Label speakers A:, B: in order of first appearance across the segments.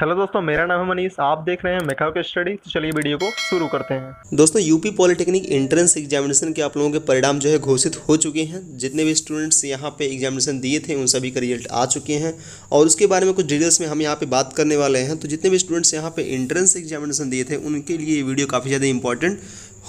A: hello दोस्तों मेरा नाम है मनीष आप देख रहे हैं मेकाउ के स्टडी तो चलिए वीडियो को शुरू करते हैं दोस्तों यूपी पॉलिटेक्निक एंट्रेंस एग्जामिनेशन के आप लोगों के परिणाम जो है घोषित हो चुके हैं जितने भी स्टूडेंट्स यहाँ पे एग्जामिनेशन दिए थे उन सभी का रिजल्ट आ चुके हैं और उसके बारे में कुछ डिटेल्स में हम यहाँ पर बात करने वाले हैं तो जितने भी स्टूडेंट्स यहाँ पर इंट्रेंस एग्जामिनेशन दिए थे उनके लिए ये वीडियो काफ़ी ज़्यादा इंपॉर्टेंट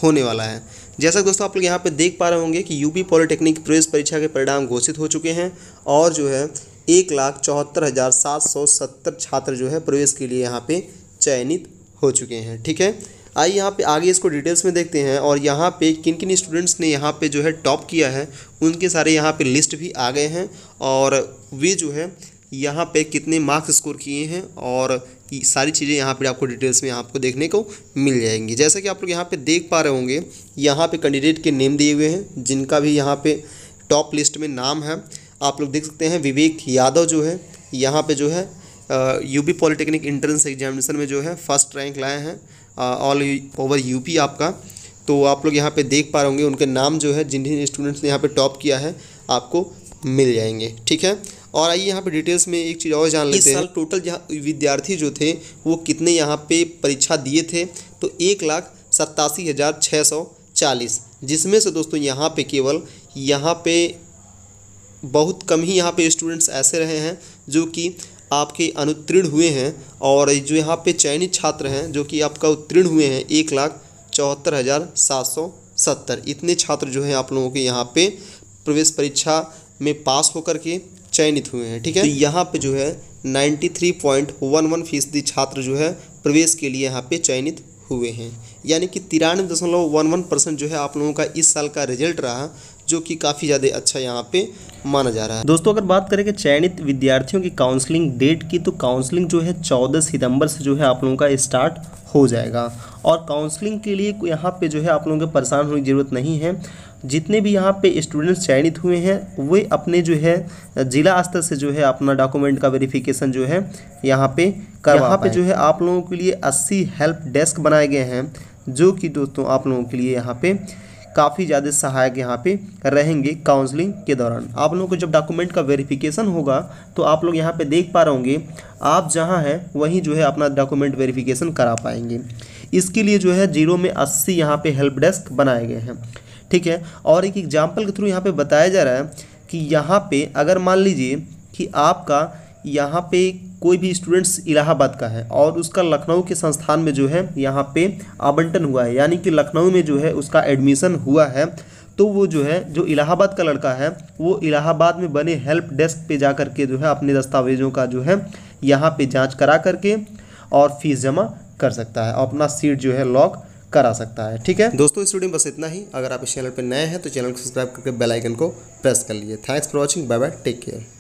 A: होने वाला है जैसा दोस्तों आप लोग यहाँ पे देख पा रहे होंगे कि यूपी पॉलिटेक्निक प्रवेश परीक्षा के परिणाम घोषित हो चुके हैं और जो है एक लाख चौहत्तर हज़ार सात सौ सत्तर छात्र जो है प्रवेश के लिए यहाँ पे चयनित हो चुके हैं ठीक है आइए यहाँ पे आगे इसको डिटेल्स में देखते हैं और यहाँ पे किन किन स्टूडेंट्स ने यहाँ पे जो है टॉप किया है उनके सारे यहाँ पे लिस्ट भी आ गए हैं और वे जो है यहाँ पे कितने मार्क्स स्कोर किए हैं और सारी चीज़ें यहाँ पर आपको डिटेल्स में आपको देखने को मिल जाएंगी जैसा कि आप लोग यहाँ पर देख पा रहे होंगे यहाँ पर कैंडिडेट के नेम दिए हुए हैं जिनका भी यहाँ पर टॉप लिस्ट में नाम है आप लोग देख सकते हैं विवेक यादव जो है यहाँ पे जो है यूपी पॉलिटेक्निक इंट्रेंस एग्जामिनेशन में जो है फर्स्ट रैंक लाए हैं ऑल ओवर यूपी आपका तो आप लोग यहाँ पे देख पा रहे होंगे उनके नाम जो है जिन जिन स्टूडेंट्स ने यहाँ पे टॉप किया है आपको मिल जाएंगे ठीक है और आइए यहाँ पे डिटेल्स में एक चीज़ और जान लेते हैं टोटल जहाँ विद्यार्थी जो थे वो कितने यहाँ पे परीक्षा दिए थे तो एक लाख सत्तासी हज़ार छः सौ चालीस जिसमें से दोस्तों यहाँ पे केवल यहाँ पे बहुत कम ही यहाँ पे स्टूडेंट्स ऐसे रहे हैं जो कि आपके अनुत्तीर्ण हुए हैं और जो यहाँ पे चयनित छात्र हैं जो कि आपका उत्तीर्ण हुए हैं एक लाख चौहत्तर हज़ार सात सौ सत्तर इतने छात्र जो हैं आप लोगों के यहाँ पे प्रवेश परीक्षा में पास होकर के चयनित हुए हैं ठीक है तो, तो यहाँ पे जो है ninety three point one one फीसदी छात्र जो है प्रवेश के लिए यहाँ पे चयनित हुए हैं यानी कि तिरानवे दशमलव वन वन परसेंट जो है आप लोगों का इस साल का रिजल्ट रहा जो कि काफ़ी ज़्यादा अच्छा यहाँ पे माना जा रहा है दोस्तों अगर बात करें कि चयनित विद्यार्थियों की काउंसलिंग डेट की तो काउंसलिंग जो है चौदह सितंबर से जो है आप लोगों का स्टार्ट हो जाएगा और काउंसलिंग के लिए यहाँ पे जो है आप लोगों के परेशान होने की ज़रूरत नहीं है जितने भी यहाँ पे स्टूडेंट्स चयनित हुए हैं वे अपने जो है ज़िला स्तर से जो है अपना डॉक्यूमेंट का वेरिफिकेशन जो है यहाँ पे कर यहाँ पे जो है आप लोगों के लिए अस्सी हेल्प डेस्क बनाए गए हैं जो कि दोस्तों आप लोगों के लिए यहाँ पे काफ़ी ज़्यादा सहायक यहाँ पे रहेंगे काउंसलिंग के दौरान आप लोगों को जब डॉक्यूमेंट का वेरिफिकेशन होगा तो आप लोग यहाँ पे देख पा रहे होंगे आप जहाँ हैं वहीं जो है अपना डॉक्यूमेंट वेरिफिकेशन करा पाएंगे इसके लिए जो है जीरो में अस्सी यहाँ पर हेल्प डेस्क बनाए गए हैं ठीक है और एक एग्जाम्पल के थ्रू यहाँ पर बताया जा रहा है कि यहाँ पर अगर मान लीजिए कि आपका यहाँ पे कोई भी स्टूडेंट्स इलाहाबाद का है और उसका लखनऊ के संस्थान में जो है यहाँ पे आवंटन हुआ है यानी कि लखनऊ में जो है उसका एडमिशन हुआ है तो वो जो है जो इलाहाबाद का लड़का है वो इलाहाबाद में बने हेल्प डेस्क पे जा कर के जो है अपने दस्तावेज़ों का जो है यहाँ पर जाँच करा करके और फीस जमा कर सकता है और अपना सीट जो है लॉक करा सकता है ठीक है दोस्तों इस वीडियो में बस इतना ही अगर आप इस चैनल पर नए हैं तो चैनल को सब्सक्राइब करके बेल आइकन को प्रेस कर लिए thanks for watching bye bye take care